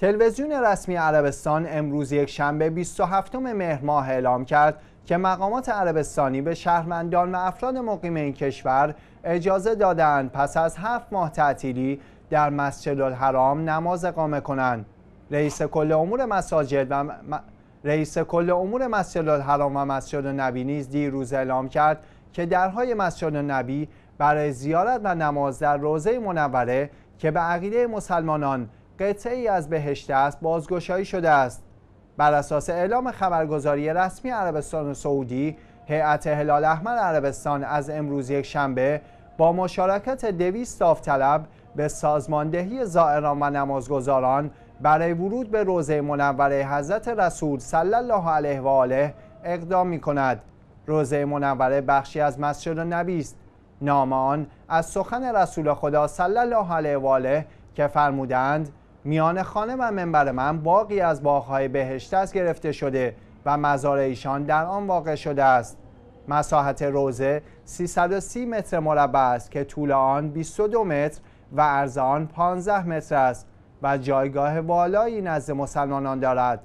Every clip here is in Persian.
تلویزیون رسمی عربستان امروز یک شنبه 27 مهر ماه اعلام کرد که مقامات عربستانی به شهروندان و افراد مقیم این کشور اجازه دادند پس از هفت ماه تعطیلی در مسجد الحرام نماز اقامه کنند رئیس کل امور مساجد و رئیس کل امور مسجد الحرام و مسجد النبی نیز دیروز اعلام کرد که درهای مسجد النبی برای زیارت و نماز در روزه منوره که به عقیده مسلمانان قطعه ای از بهشت است بازگشایی شده است بر اساس اعلام خبرگزاری رسمی عربستان سعودی هیئت هلال احمر عربستان از امروز یک شنبه با مشارکت دویست داوطلب به سازماندهی زائران و نمازگزاران برای ورود به روزه منوره حضرت رسول صلی الله علیه و آله اقدام می کند. روزه منوره بخشی از مسجد نبی است. نام آن از سخن رسول خدا صلی الله علیه و آله که فرمودند میان خانه و منبر من باقی از باغهای بهشت است گرفته شده و مزار ایشان در آن واقع شده است مساحت روزه 330 متر مربع است که طول آن 22 متر و عرض آن 15 متر است و جایگاه والایی نزد مسلمانان دارد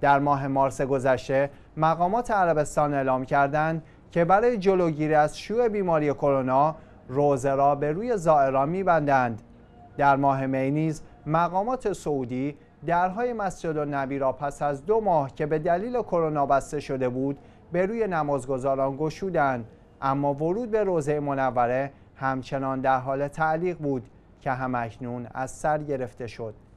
در ماه مارس گذشته مقامات عربستان اعلام کردند که برای جلوگیری از شیوع بیماری کرونا روزه را به روی زائران میبندند در ماه می نیز مقامات سعودی درهای مسجد نبی را پس از دو ماه که به دلیل کرونا بسته شده بود به روی نمازگزاران گشودند اما ورود به روزه منوره همچنان در حال تعلیق بود که اکنون از سر گرفته شد